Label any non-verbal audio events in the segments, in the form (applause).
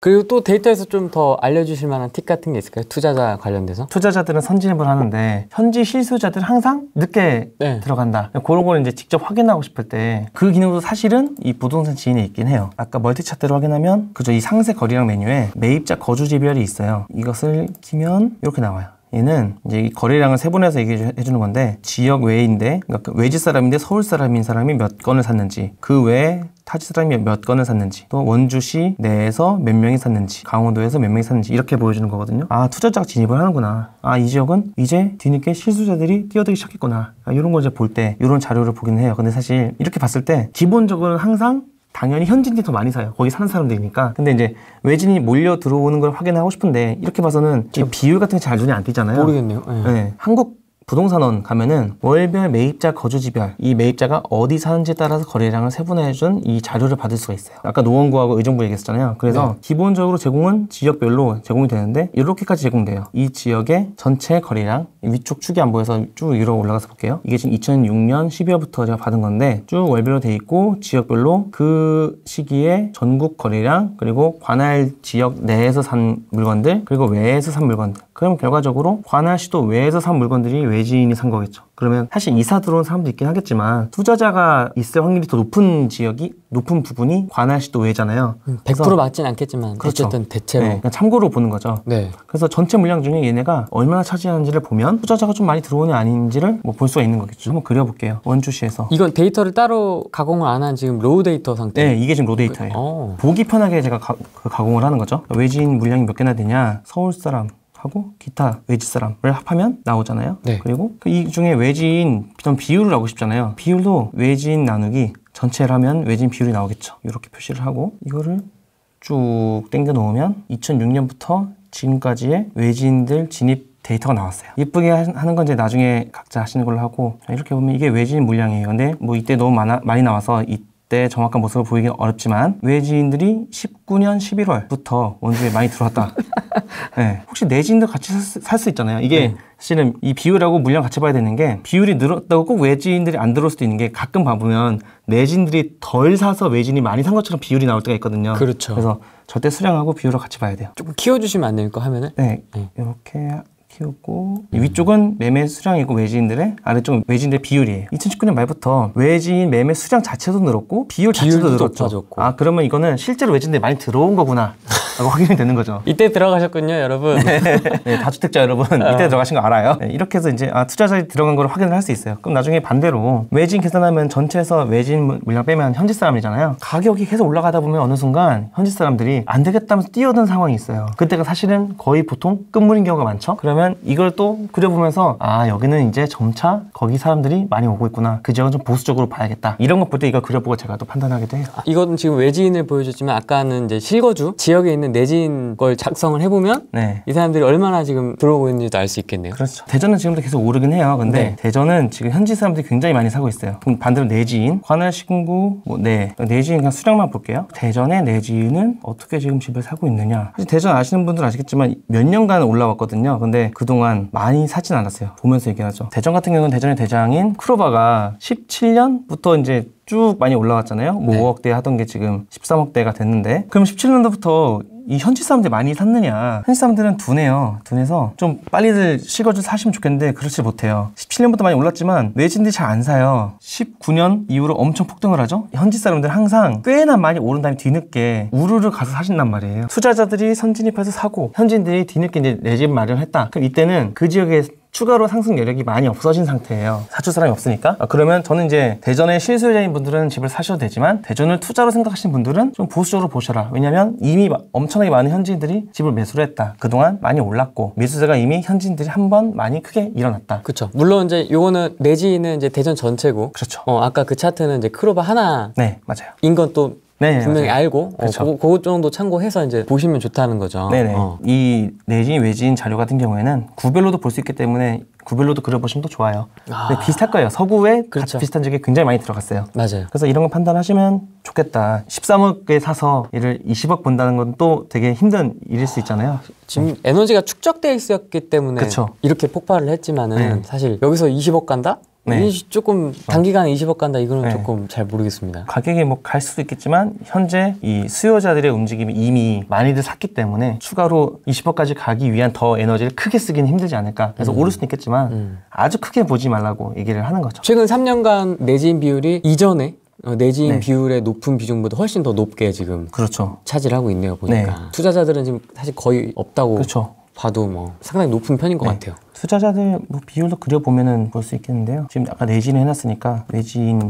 그리고 또 데이터에서 좀 더 알려주실 만한 팁 같은 게 있을까요? 투자자 관련돼서? 투자자들은 선진입을 하는데 현지 실수자들은 항상 늦게 네. 들어간다. 그런 걸 이제 직접 확인하고 싶을 때 그 기능도 사실은 이 부동산 지인에 있긴 해요. 아까 멀티 차트를 확인하면 그저이 상세 거리랑 메뉴에 매입자 거주 지별이 있어요. 이것을 키면 이렇게 나와요. 얘는 이제 거래량을 세분해서 얘기해 주는 건데 지역 외인데 그러니까 그 외지 사람인데 서울 사람인 사람이 몇 건을 샀는지 그 외에 타지 사람이 몇 건을 샀는지 또 원주시 내에서 몇 명이 샀는지 강원도에서 몇 명이 샀는지 이렇게 보여주는 거거든요 아 투자자가 진입을 하는구나 아 이 지역은 이제 뒤늦게 실수자들이 뛰어들기 시작했구나 아, 이런 걸 이제 볼때 이런 자료를 보긴 해요 근데 사실 이렇게 봤을 때 기본적으로는 항상 당연히 현지인들이 더 많이 사요. 거기 사는 사람들이니까. 근데 이제 외진이 몰려 들어오는 걸 확인하고 싶은데 이렇게 봐서는 그렇죠. 비율 같은 게 잘 눈에 안 띄잖아요. 모르겠네요. 네. 네. 한국 부동산원 가면은 월별 매입자 거주지별 이 매입자가 어디 사는지에 따라서 거래량을 세분화해준 이 자료를 받을 수가 있어요 아까 노원구하고 의정부 얘기했잖아요 그래서 네. 기본적으로 제공은 지역별로 제공이 되는데 이렇게까지 제공돼요 이 지역의 전체 거래량 위쪽 축이 안 보여서 쭉 위로 올라가서 볼게요 이게 지금 2006년 12월부터 제가 받은 건데 쭉 월별로 돼 있고 지역별로 그 시기에 전국 거래량 그리고 관할 지역 내에서 산 물건들 그리고 외에서 산 물건들 그럼 결과적으로 관할 시도 외에서 산 물건들이 외지인이 산 거겠죠. 그러면 사실 이사 들어온 사람도 있긴 하겠지만 투자자가 있을 확률이 더 높은 지역이 높은 부분이 관할 시도 외잖아요. 100% 음, 맞진 않겠지만 그렇죠. 어쨌든 대체로 네, 그러니까 참고로 보는 거죠. 네. 그래서 전체 물량 중에 얘네가 얼마나 차지하는지를 보면 투자자가 좀 많이 들어오냐 아닌지를 뭐 볼 수가 있는 거겠죠. 한번 그려볼게요. 원주시에서 이건 데이터를 따로 가공을 안 한 지금 로우 데이터 상태. 네, 이게 지금 로우 데이터예요. 그, 보기 편하게 제가 가, 그 가공을 하는 거죠. 외지인 물량이 몇 개나 되냐, 서울 사람, 하고 기타 외지 사람을 합하면 나오잖아요. 네. 그리고 그 이 중에 외지인 어 비율을 하고 싶잖아요. 비율도 외지인 나누기 전체라면 외지인 비율이 나오겠죠. 이렇게 표시를 하고 이거를 쭉 땡겨 놓으면 2006년부터 지금까지의 외지인들 진입 데이터가 나왔어요. 예쁘게 하는 건 이제 나중에 각자 하시는 걸로 하고 이렇게 보면 이게 외지인 물량이에요. 근데 뭐 이때 너무 많아, 많이 나와서 이때 정확한 모습을 보이긴 어렵지만 외지인들이 19년 11월부터 원주에 많이 들어왔다. (laughs) 네. 혹시 내지인들 같이 살 수 있잖아요. 이게 네. 사실은 이 비율하고 물량 같이 봐야 되는 게 비율이 늘었다고 꼭 외지인들이 안 들어올 수도 있는 게 가끔 봐보면 내지인들이덜 사서 외지인이 많이 산 것처럼 비율이 나올 때가 있거든요. 그렇죠. 그래서 절대 수량하고 비율을 같이 봐야 돼요. 조금 키워주시면 안 될까 하면은? 네. 네. 이렇게 키우고 위쪽은 매매 수량이고 외지인들의 아래쪽은 외지인들의 비율이에요. 2019년 말부터 외지인 매매 수량 자체도 늘었고 비율 자체도 늘었죠. 높아졌고. 아 그러면 이거는 실제로 외지인들이 많이 들어온 거구나. 라고 확인이 되는 거죠. 이때 들어가셨군요, 여러분. 네, 네 다주택자 여러분, 어. 이때 들어가신 거 알아요? 네, 이렇게 해서 이제 아, 투자자들이 들어간 걸 확인을 할 수 있어요. 그럼 나중에 반대로 외진 계산하면 전체에서 외진 물량 빼면 현지 사람이잖아요. 가격이 계속 올라가다 보면 어느 순간 현지 사람들이 안 되겠다면서 뛰어든 상황이 있어요. 그때가 사실은 거의 보통 끝물인 경우가 많죠. 그러면 이걸 또 그려보면서 아 여기는 이제 점차 거기 사람들이 많이 오고 있구나. 그 지역은 좀 보수적으로 봐야겠다. 이런 것 볼 때 이걸 그려보고 제가 또 판단하기도 해요. 아, 이건 지금 외지인을 보여줬지만 아까는 이제 실거주 지역에 있는 있는 내진걸 작성을 해보면 네. 이 사람들이 얼마나 지금 들어오고 있는지도 알 수 있겠네요. 그렇죠. 대전은 지금도 계속 오르긴 해요. 근데 네. 대전은 지금 현지 사람들이 굉장히 많이 사고 있어요. 그럼 반대로 내지인, 관할 신구, 뭐 네, 내지인 그냥 수량만 볼게요. 대전의 내지인은 어떻게 지금 집을 사고 있느냐. 대전 아시는 분들 은 아시겠지만 몇 년간 올라왔거든요. 근데 그동안 많이 사진 않았어요. 보면서 얘기하죠. 대전 같은 경우는 대전의 대장인 크로바가 17년부터 이제 쭉 많이 올라왔잖아요. 뭐 네. 5억대 하던 게 지금 13억대가 됐는데 그럼 17년도부터 이 현지 사람들 많이 샀느냐 현지 사람들은 둔해요 둔해서 좀 빨리들 실거주 사시면 좋겠는데 그렇지 못해요 17년부터 많이 올랐지만 외진들이 잘 안 사요 19년 이후로 엄청 폭등을 하죠 현지 사람들은 항상 꽤나 많이 오른 다음에 뒤늦게 우르르 가서 사신단 말이에요 투자자들이 선진입해서 사고 현지인들이 뒤늦게 내 집 마련했다 그럼 이때는 그 지역에 추가로 상승 여력이 많이 없어진 상태예요. 사출 사람이 없으니까. 아, 그러면 저는 이제 대전의 실수요자인 분들은 집을 사셔도 되지만 대전을 투자로 생각하시는 분들은 좀 보수적으로 보셔라. 왜냐면 하 이미 엄청나게 많은 현지인들이 집을 매수를 했다. 그동안 많이 올랐고 매수세가 이미 현지인들이 한 번 많이 크게 일어났다. 그렇죠. 물론 이제 요거는 내지는 이제 대전 전체고. 그렇죠. 어, 아까 그 차트는 이제 크로바 하나. 네, 맞아요. 인건 또 네, 분명히 맞아요. 알고 어, 그거, 그거 정도 참고해서 이제 보시면 좋다는 거죠. 네네. 어. 이 내진 외진 자료 같은 경우에는 구별로도 볼 수 있기 때문에 구별로도 그려보시면 더 좋아요. 아. 근데 비슷할 거예요. 서구에 그렇죠. 비슷한 적이 굉장히 많이 들어갔어요. 맞아요. 그래서 이런 거 판단하시면 좋겠다. 13억에 사서 이를 20억 본다는 건 또 되게 힘든 일일 수 있잖아요. 지금 네. 에너지가 축적돼 있었기 때문에 그쵸. 이렇게 폭발을 했지만은 네. 사실 여기서 20억 간다? 네. 이 조금 어. 단기간에 20억 간다 이거는 네. 조금 잘 모르겠습니다. 가격이 뭐 갈 수도 있겠지만 현재 이 수요자들의 움직임이 이미 많이들 샀기 때문에 추가로 20억까지 가기 위한 더 에너지를 크게 쓰기는 힘들지 않을까. 그래서 음. 오를 수는 있겠지만 음. 아주 크게 보지 말라고 얘기를 하는 거죠. 최근 3년간 내지인 비율이 이전에 어, 내지인 네. 비율의 높은 비중보다 훨씬 더 높게 지금 그렇죠. 차지를 하고 있네요 보니까 네. 투자자들은 지금 사실 거의 없다고 그렇죠. 봐도 뭐 상당히 높은 편인 것 네. 같아요. 투자자들 뭐 비율로 그려보면볼 수 있겠는데요. 지금 아까 내진을 해놨으니까 내진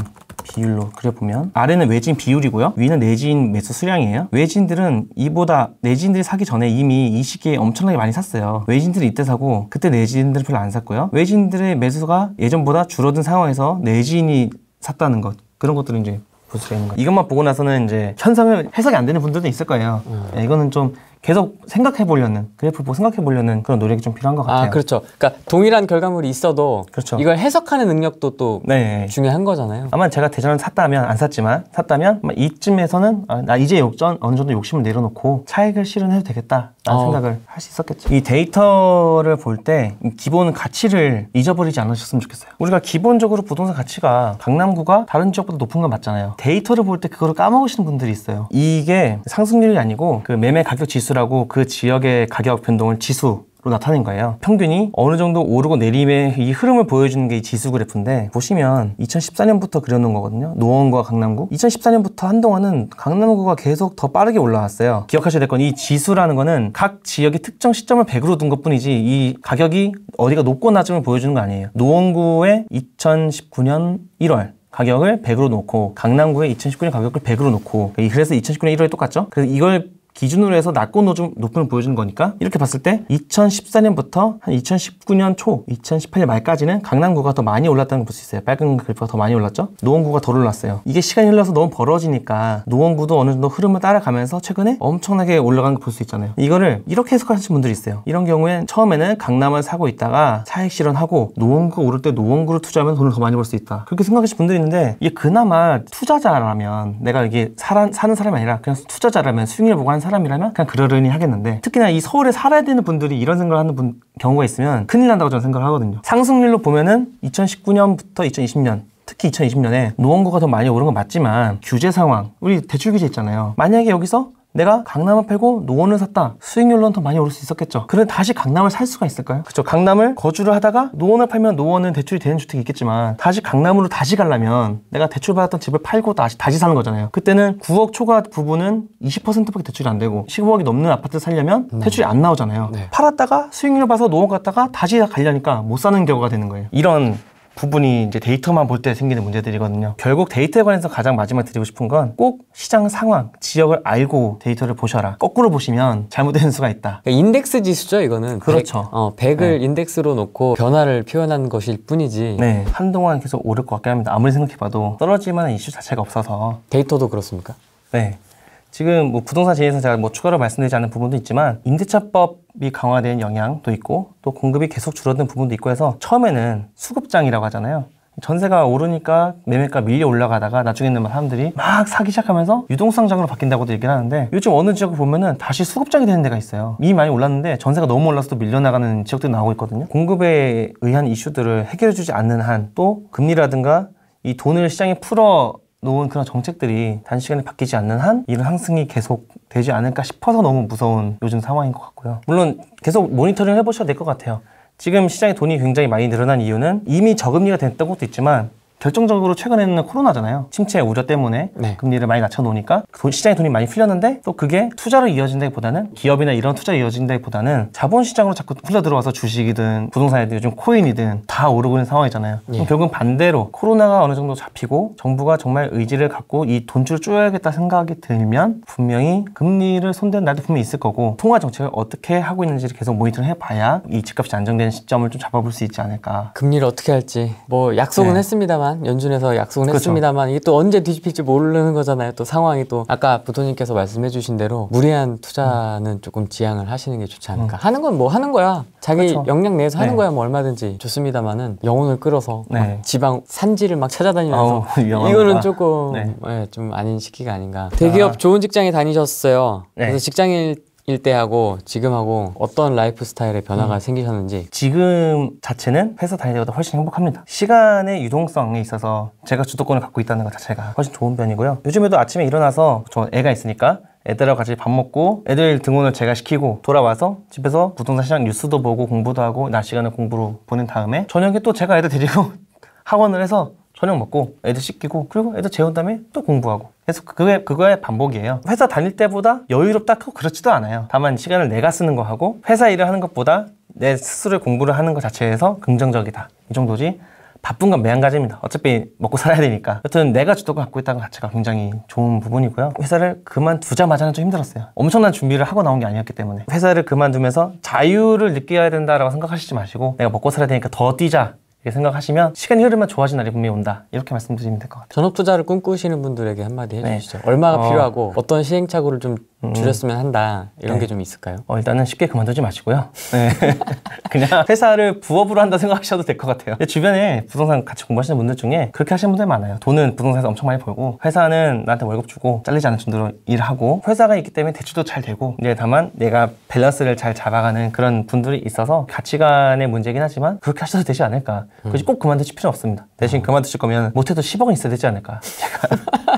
비율로 그려보면 아래는 외진 비율이고요 위는 내진 매수 수량이에요 외진들은 이보다 내진들이 사기 전에 이미 이시기 엄청나게 많이 샀어요 외진들이 이때 사고 그때 내진들은 별로 안 샀고요 외진들의 매수가 예전보다 줄어든 상황에서 내진이 샀다는 것 그런 것들은 이제 볼 수가 있는 거예요 이것만 보고 나서는 이제 현상을 해석이 안 되는 분들도 있을 거예요 음. 네, 이거는 좀 계속 생각해 보려는 그래프 보고 생각해 보려는 그런 노력이 좀 필요한 것 아, 같아요. 아 그렇죠. 그러니까 동일한 결과물이 있어도 그렇죠. 이걸 해석하는 능력도 또 네. 중요한 거잖아요. 아마 제가 대전을 샀다면 안 샀지만 샀다면 이쯤에서는 아, 나 이제 욕전 어느 정도 욕심을 내려놓고 차익을 실현해도 되겠다라는 어. 생각을 할 수 있었겠죠. 이 데이터를 볼 때 기본 가치를 잊어버리지 않으셨으면 좋겠어요. 우리가 기본적으로 부동산 가치가 강남구가 다른 지역보다 높은 건 맞잖아요. 데이터를 볼 때 그거를 까먹으시는 분들이 있어요. 이게 상승률이 아니고 그 매매 가격 지수 퍼센트라고 그 지역의 가격 변동을 지수 로 나타낸 거예요. 평균이 어느 정도 오르고 내림의 이 흐름을 보여주는 게 이 지수 그래프인데 보시면 2014년부터 그려놓은 거거든요. 노원과 강남구. 2014년부터 한동안은 강남구가 계속 더 빠르게 올라왔어요. 기억하셔야 될 건 이 지수라는 거는 각 지역의 특정 시점을 100으로 둔 것뿐이지 이 가격이 어디가 높고 낮음을 보여주는 거 아니에요. 노원구의 2019년 1월 가격을 100으로 놓고 강남구의 2019년 가격을 100으로 놓고 그래서 2019년 1월이 똑같죠? 그래서 이걸 기준으로 해서 낮고 높음을 보여주는 거니까 이렇게 봤을 때 2014년부터 한 2019년 초, 2018년 말까지는 강남구가 더 많이 올랐다는 걸 볼 수 있어요. 빨간 그래프가 더 많이 올랐죠? 노원구가 덜 올랐어요. 이게 시간이 흘러서 너무 벌어지니까 노원구도 어느 정도 흐름을 따라가면서 최근에 엄청나게 올라간 걸 볼 수 있잖아요. 이거를 이렇게 해석하시는 분들이 있어요. 이런 경우엔 처음에는 강남을 사고 있다가 차익 실현하고 노원구 오를 때 노원구로 투자하면 돈을 더 많이 벌 수 있다. 그렇게 생각하시는 분들이 있는데 이게 그나마 투자자라면 내가 이게 사는 사람이 아니라 그냥 투자자라면 수익률 보고 하는 사람 사람이라면 그냥 그러려니 하겠는데 특히나 이 서울에 살아야 되는 분들이 이런 생각을 하는 분, 경우가 있으면 큰일 난다고 저는 생각을 하거든요. 상승률로 보면은 2019년부터 2020년 특히 2020년에 노원구가 더 많이 오른 건 맞지만 규제 상황, 우리 대출 규제 있잖아요. 만약에 여기서 내가 강남을 팔고 노원을 샀다 수익률로는 더 많이 오를 수 있었겠죠 그런 다시 강남을 살 수가 있을까요? 그렇죠 강남을 거주를 하다가 노원을 팔면 노원은 대출이 되는 주택이 있겠지만 다시 강남으로 다시 가려면 내가 대출받았던 집을 팔고 다시, 다시 사는 거잖아요 그때는 9억 초과 부분은 20%밖에 대출이 안 되고 15억이 넘는 아파트 살려면 음. 대출이 안 나오잖아요 네. 팔았다가 수익률 봐서 노원 갔다가 다시 가려니까 못 사는 경우가 되는 거예요 이런 부분이 이제 데이터만 볼 때 생기는 문제들이거든요. 결국 데이터에 관해서 가장 마지막 드리고 싶은 건 꼭 시장 상황, 지역을 알고 데이터를 보셔라. 거꾸로 보시면 잘못된 수가 있다. 그러니까 인덱스 지수죠, 이거는. 그렇죠. 100, 어, 100을 네. 인덱스로 놓고 변화를 표현한 것일 뿐이지. 네. 한동안 계속 오를 것 같긴 합니다. 아무리 생각해봐도 떨어질 만한 이슈 자체가 없어서. 데이터도 그렇습니까? 네. 지금 뭐 부동산 제의에서 제가 뭐 추가로 말씀드리지 않은 부분도 있지만 임대차법이 강화된 영향도 있고 또 공급이 계속 줄어든 부분도 있고 해서 처음에는 수급장이라고 하잖아요. 전세가 오르니까 매매가 밀려 올라가다가 나중에는 사람들이 막 사기 시작하면서 유동성장으로 바뀐다고도 얘기를 하는데 요즘 어느 지역을 보면은 다시 수급장이 되는 데가 있어요 이미 많이 올랐는데 전세가 너무 올라서 또 밀려나가는 지역들이 나오고 있거든요 공급에 의한 이슈들을 해결해주지 않는 한 또 금리라든가 이 돈을 시장에 풀어 놓은 그런 정책들이 단시간에 바뀌지 않는 한 이런 상승이 계속 되지 않을까 싶어서 너무 무서운 요즘 상황인 것 같고요. 물론 계속 모니터링 해보셔도 될 것 같아요. 지금 시장에 돈이 굉장히 많이 늘어난 이유는 이미 저금리가 됐던 것도 있지만 결정적으로 최근에는 코로나잖아요. 침체 우려 때문에 네. 금리를 많이 낮춰놓으니까 돈, 시장에 돈이 많이 풀렸는데 또 그게 투자로 이어진다기보다는 기업이나 이런 투자에 이어진다기보다는 자본시장으로 자꾸 흘러 들어와서 주식이든 부동산이든 요즘 코인이든 다 오르고 있는 상황이잖아요. 예. 결국 은 반대로 코로나가 어느 정도 잡히고 정부가 정말 의지를 갖고 이 돈줄을 쪼여야겠다 생각이 들면 분명히 금리를 손대는 날도 분명히 있을 거고 통화 정책을 어떻게 하고 있는지를 계속 모니터링 해봐야 이 집값이 안정된 시점을 좀 잡아볼 수 있지 않을까. 금리를 어떻게 할지 뭐 약속은 네. 했습니다만 동안 연준에서 약속은 그렇 했습니다만 이게 또 언제 뒤집힐지 모르는 거잖아요. 또 상황이 또 아까 부토님께서 말씀해주신 대로 무리한 투자는 음. 조금 지양을 하시는 게 좋지 않을까. 음. 하는 건 뭐 하는 거야. 자기 그렇 역량 내에서 하는 네. 거야 뭐 얼마든지 좋습니다만은 영혼을 끌어서 네. 지방 산지를 막 찾아다니면서 어, (laughs) 이거는 조금 네. 네. 좀 아닌 시기가 아닌가. 대기업 아. 좋은 직장에 다니셨어요. 네. 그래서 직장일 일대하고 지금하고 어떤 라이프 스타일의 변화가 음. 생기셨는지 지금 자체는 회사 다닐 때보다 훨씬 행복합니다 시간의 유동성에 있어서 제가 주도권을 갖고 있다는 것 자체가 훨씬 좋은 편이고요 요즘에도 아침에 일어나서 저 애가 있으니까 애들하고 같이 밥 먹고 애들 등원을 제가 시키고 돌아와서 집에서 부동산 시장 뉴스도 보고 공부도 하고 낮 시간을 공부로 보낸 다음에 저녁에 또 제가 애들 데리고 (laughs) 학원을 해서 저녁 먹고 애들 씻기고 그리고 애들 재운 다음에 또 공부하고 계속 그게 그거의 반복이에요 회사 다닐 때보다 여유롭다고 그렇지도 않아요 다만 시간을 내가 쓰는 거 하고 회사 일을 하는 것보다 내 스스로 공부를 하는 것 자체에서 긍정적이다 이 정도지 바쁜 건 매한가지입니다. 어차피 먹고 살아야 되니까. 여튼 내가 주도가 갖고 있다는 것 자체가 굉장히 좋은 부분이고요. 회사를 그만두자마자는 좀 힘들었어요. 엄청난 준비를 하고 나온 게 아니었기 때문에. 회사를 그만두면서 자유를 느껴야 된다라고 생각하시지 마시고 내가 먹고 살아야 되니까 더 뛰자 이렇게 생각하시면 시간이 흐르면 좋아진 날이 분명히 온다 이렇게 말씀드리면 될 것 같아요 전업 투자를 꿈꾸시는 분들에게 한마디 네. 해주시죠 네. 얼마가 어... 필요하고 어떤 시행착오를 좀 음. 줄였으면 한다 이런 네. 게좀 있을까요? 어, 일단은 쉽게 그만두지 마시고요. 네. (laughs) 그냥 (laughs) 회사를 부업으로 한다 생각하셔도 될 것 같아요. 주변에 부동산 같이 공부하시는 분들 중에 그렇게 하시는 분들 많아요. 돈은 부동산에서 엄청 많이 벌고 회사는 나한테 월급 주고 잘리지 않을 정도로 일하고 회사가 있기 때문에 대출도 잘 되고 이제 네, 다만 내가 밸런스를 잘 잡아가는 그런 분들이 있어서 가치관의 문제긴 하지만 그렇게 하셔도 되지 않을까. 음. 그렇지 꼭 그만두실 필요 없습니다. 대신 음. 그만두실 거면 못해도 10억은 있어야 되지 않을까. 제가 (laughs)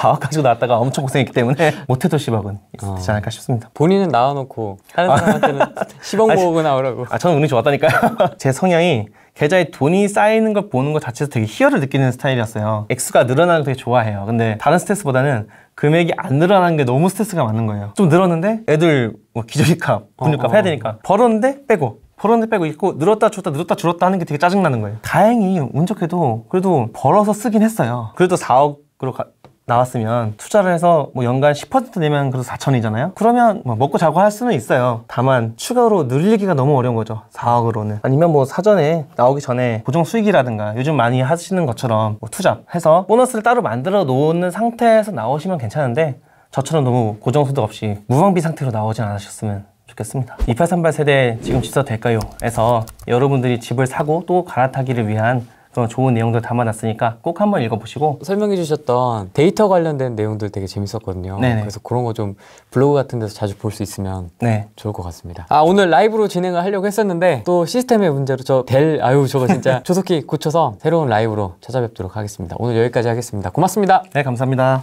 4와가지고 나왔다가 엄청 고생했기 때문에 못해도 10억은 어. 되지 않을까 싶습니다. 본인은 나와놓고 다른 사람한테는 10억 모으고 나오라고. 아 저는 운이 좋았다니까요. (laughs) 제 성향이 계좌에 돈이 쌓이는 걸 보는 것 자체에서 되게 희열을 느끼는 스타일이었어요. 액수가 늘어나는 걸 되게 좋아해요. 근데 다른 스트레스보다는 금액이 안 늘어나는 게 너무 스트레스가 많은 거예요. 좀 늘었는데 애들 뭐 기저귀값, 분유값 어, 어, 해야 되니까 벌었는데 빼고 벌었는데 빼고 있고 늘었다 줄었다 늘었다 줄었다 하는 게 되게 짜증나는 거예요. 다행히 운 좋게도 그래도 벌어서 쓰긴 했어요. 그래도 4억으로 가, 나왔으면 투자를 해서 뭐 연간 10% 내면 그래도 4천이잖아요? 그러면 뭐 먹고 자고 할 수는 있어요. 다만 추가로 늘리기가 너무 어려운 거죠. 4억으로는. 아니면 뭐 사전에 나오기 전에 고정 수익이라든가 요즘 많이 하시는 것처럼 뭐 투자해서 보너스를 따로 만들어 놓는 상태에서 나오시면 괜찮은데 저처럼 너무 고정소득 없이 무방비 상태로 나오진 않으셨으면 좋겠습니다 2838 세대 지금 집사 될까요? 에서 여러분들이 집을 사고 또 갈아타기를 위한 또 좋은 내용도 담아놨으니까 꼭 한번 읽어보시고 설명해 주셨던 데이터 관련된 내용들 되게 재밌었거든요. 네네. 그래서 그런 거 좀 블로그 같은 데서 자주 볼 수 있으면 네. 좋을 것 같습니다. 아 오늘 라이브로 진행을 하려고 했었는데 또 시스템의 문제로 저 델 아유 저거 진짜 (laughs) 조속히 고쳐서 새로운 라이브로 찾아뵙도록 하겠습니다. 오늘 여기까지 하겠습니다. 고맙습니다. 네 감사합니다.